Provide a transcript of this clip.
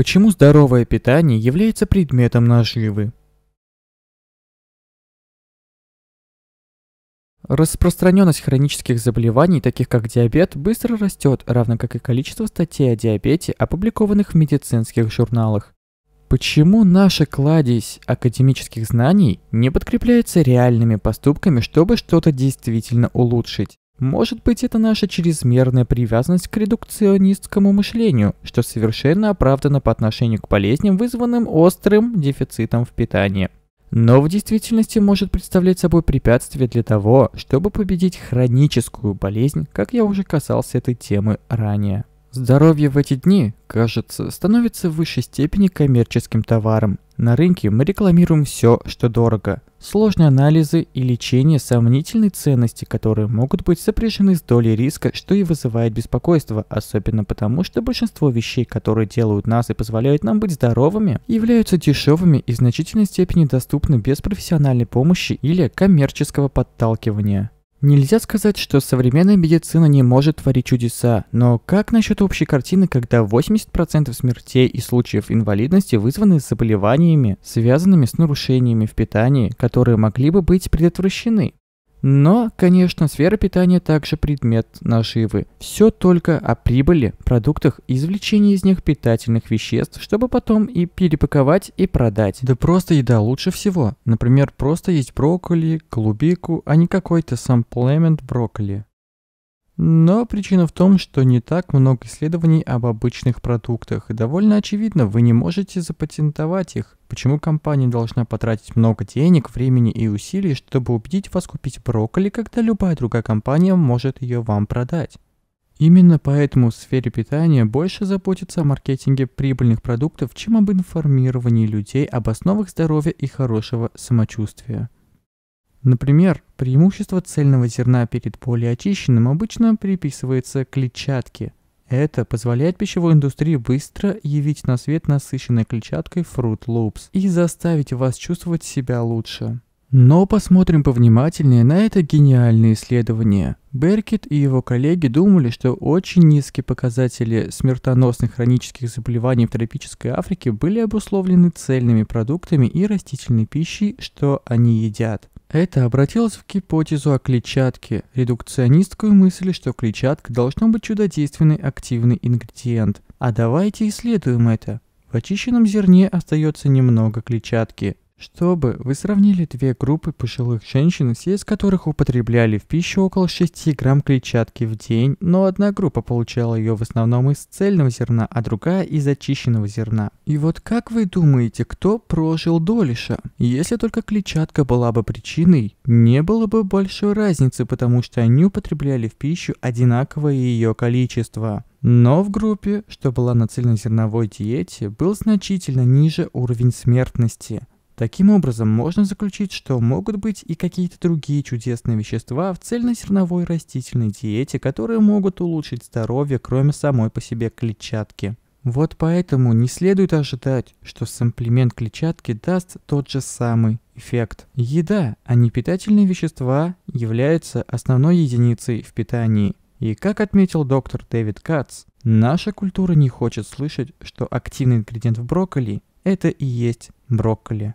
Почему здоровое питание является предметом наживы? Распространенность хронических заболеваний, таких как диабет, быстро растет, равно как и количество статей о диабете, опубликованных в медицинских журналах. Почему наша кладезь академических знаний не подкрепляется реальными поступками, чтобы что-то действительно улучшить? Может быть, это наша чрезмерная привязанность к редукционистскому мышлению, что совершенно оправдано по отношению к болезням, вызванным острым дефицитом в питании. Но в действительности может представлять собой препятствие для того, чтобы победить хроническую болезнь, как я уже касался этой темы ранее. Здоровье в эти дни, кажется, становится в высшей степени коммерческим товаром, на рынке мы рекламируем все, что дорого. Сложные анализы и лечение сомнительной ценности, которые могут быть сопряжены с долей риска, что и вызывает беспокойство, особенно потому, что большинство вещей, которые делают нас и позволяют нам быть здоровыми, являются дешевыми и в значительной степени доступны без профессиональной помощи или коммерческого подталкивания. Нельзя сказать, что современная медицина не может творить чудеса, но как насчет общей картины, когда 80% смертей и случаев инвалидности вызваны заболеваниями, связанными с нарушениями в питании, которые могли бы быть предотвращены? Но, конечно, сфера питания также предмет наживы. Все только о прибыли, продуктах извлечении из них питательных веществ, чтобы потом и перепаковать, и продать. Да просто еда лучше всего. Например, просто есть брокколи, клубику, а не какой-то сам брокколи. Но причина в том, что не так много исследований об обычных продуктах, и довольно очевидно, вы не можете запатентовать их. Почему компания должна потратить много денег, времени и усилий, чтобы убедить вас купить брокколи, когда любая другая компания может ее вам продать? Именно поэтому в сфере питания больше заботится о маркетинге прибыльных продуктов, чем об информировании людей об основах здоровья и хорошего самочувствия. Например, преимущество цельного зерна перед более очищенным обычно приписывается клетчатке. Это позволяет пищевой индустрии быстро явить на свет насыщенной клетчаткой Fruit Loops и заставить вас чувствовать себя лучше. Но посмотрим повнимательнее на это гениальное исследование. Беркет и его коллеги думали, что очень низкие показатели смертоносных хронических заболеваний в тропической Африке были обусловлены цельными продуктами и растительной пищей, что они едят. Это обратилось в гипотезу о клетчатке, редукционистскую мысль, что клетчатка должна быть чудодейственный активный ингредиент. А давайте исследуем это. В очищенном зерне остается немного клетчатки. Чтобы вы сравнили две группы пожилых женщин, все из которых употребляли в пищу около 6 грамм клетчатки в день, но одна группа получала ее в основном из цельного зерна, а другая из очищенного зерна. И вот как вы думаете, кто прожил дольше? Если только клетчатка была бы причиной, не было бы большой разницы, потому что они употребляли в пищу одинаковое ее количество. Но в группе, что была на цельнозерновой диете, был значительно ниже уровень смертности. Таким образом, можно заключить, что могут быть и какие-то другие чудесные вещества в цельнозерновой растительной диете, которые могут улучшить здоровье, кроме самой по себе клетчатки. Вот поэтому не следует ожидать, что сэмплимент клетчатки даст тот же самый эффект. Еда, а не питательные вещества, являются основной единицей в питании. И как отметил доктор Дэвид Кац, наша культура не хочет слышать, что активный ингредиент в брокколи – это и есть брокколи.